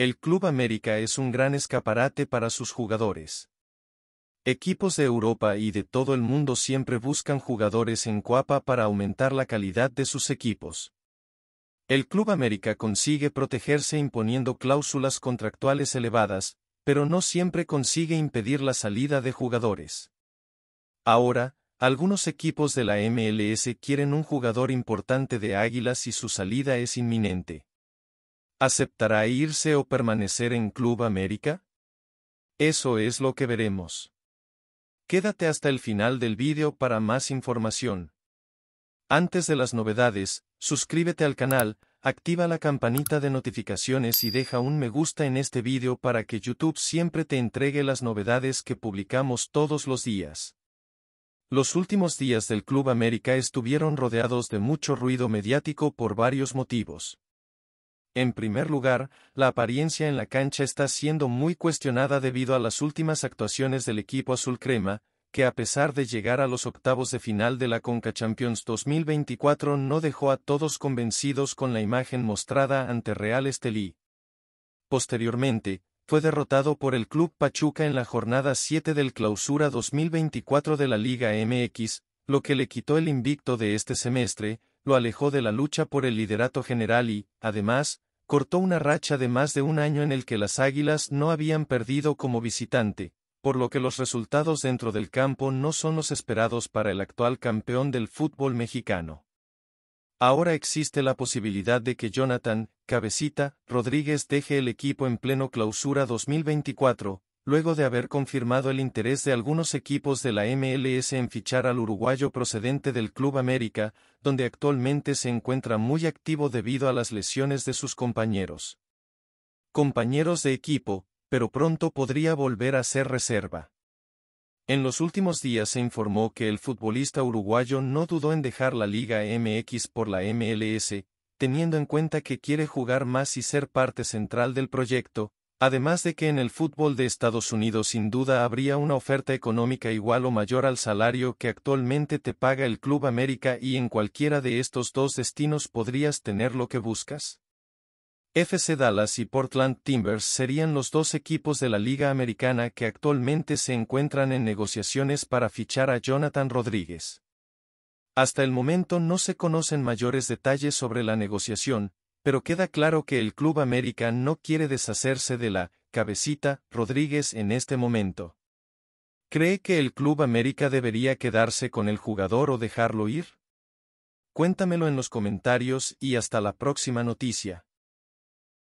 El Club América es un gran escaparate para sus jugadores. Equipos de Europa y de todo el mundo siempre buscan jugadores en Cuapa para aumentar la calidad de sus equipos. El Club América consigue protegerse imponiendo cláusulas contractuales elevadas, pero no siempre consigue impedir la salida de jugadores. Ahora, algunos equipos de la MLS quieren un jugador importante de Águilas y su salida es inminente. ¿Aceptará irse o permanecer en Club América? Eso es lo que veremos. Quédate hasta el final del vídeo para más información. Antes de las novedades, suscríbete al canal, activa la campanita de notificaciones y deja un me gusta en este vídeo para que YouTube siempre te entregue las novedades que publicamos todos los días. Los últimos días del Club América estuvieron rodeados de mucho ruido mediático por varios motivos. En primer lugar, la apariencia en la cancha está siendo muy cuestionada debido a las últimas actuaciones del equipo azul crema, que a pesar de llegar a los octavos de final de la Conca Champions 2024 no dejó a todos convencidos con la imagen mostrada ante Real Estelí. Posteriormente, fue derrotado por el Club Pachuca en la jornada 7 del Clausura 2024 de la Liga MX, lo que le quitó el invicto de este semestre, lo alejó de la lucha por el liderato general y, además, cortó una racha de más de un año en el que las Águilas no habían perdido como visitante, por lo que los resultados dentro del campo no son los esperados para el actual campeón del fútbol mexicano. Ahora existe la posibilidad de que Jonathan, Cabecita, Rodríguez deje el equipo en pleno clausura 2024, luego de haber confirmado el interés de algunos equipos de la MLS en fichar al uruguayo procedente del Club América, donde actualmente se encuentra muy activo debido a las lesiones de sus compañeros. Compañeros de equipo, pero pronto podría volver a ser reserva. En los últimos días se informó que el futbolista uruguayo no dudó en dejar la Liga MX por la MLS, teniendo en cuenta que quiere jugar más y ser parte central del proyecto, Además de que en el fútbol de Estados Unidos sin duda habría una oferta económica igual o mayor al salario que actualmente te paga el Club América y en cualquiera de estos dos destinos podrías tener lo que buscas. FC Dallas y Portland Timbers serían los dos equipos de la Liga Americana que actualmente se encuentran en negociaciones para fichar a Jonathan Rodríguez. Hasta el momento no se conocen mayores detalles sobre la negociación, pero queda claro que el Club América no quiere deshacerse de la cabecita Rodríguez en este momento. ¿Cree que el Club América debería quedarse con el jugador o dejarlo ir? Cuéntamelo en los comentarios y hasta la próxima noticia.